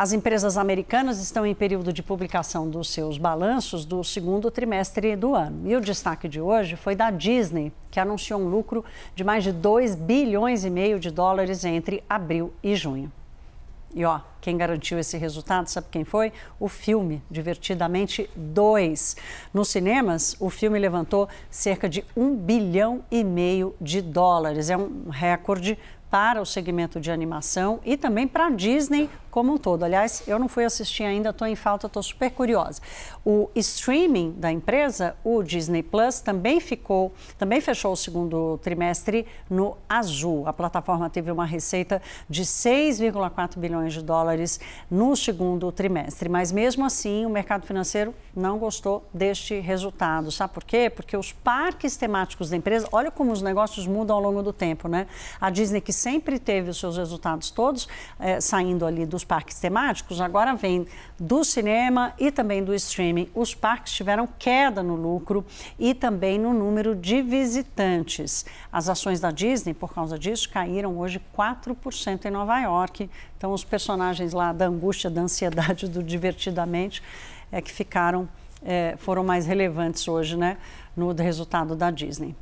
As empresas americanas estão em período de publicação dos seus balanços do segundo trimestre do ano. E o destaque de hoje foi da Disney, que anunciou um lucro de mais de 2 bilhões e meio de dólares entre abril e junho. E ó, quem garantiu esse resultado, sabe quem foi? O filme Divertidamente 2. Nos cinemas, o filme levantou cerca de 1 bilhão e meio de dólares. É um recorde para o segmento de animação e também para a Disney como um todo. Aliás, eu não fui assistir ainda, estou em falta, estou super curiosa. O streaming da empresa, o Disney Plus, também ficou, também fechou o segundo trimestre no azul. A plataforma teve uma receita de 6,4 bilhões de dólares no segundo trimestre. Mas mesmo assim, o mercado financeiro não gostou deste resultado. Sabe por quê? Porque os parques temáticos da empresa, olha como os negócios mudam ao longo do tempo, né? A Disney, que sempre teve os seus resultados todos eh, saindo ali dos parques temáticos, agora vem do cinema e também do streaming. Os parques tiveram queda no lucro e também no número de visitantes. As ações da Disney, por causa disso, caíram hoje 4% em Nova York. Então, os personagens lá da angústia, da ansiedade, do divertidamente, é que ficaram, é, foram mais relevantes hoje, né, no resultado da Disney.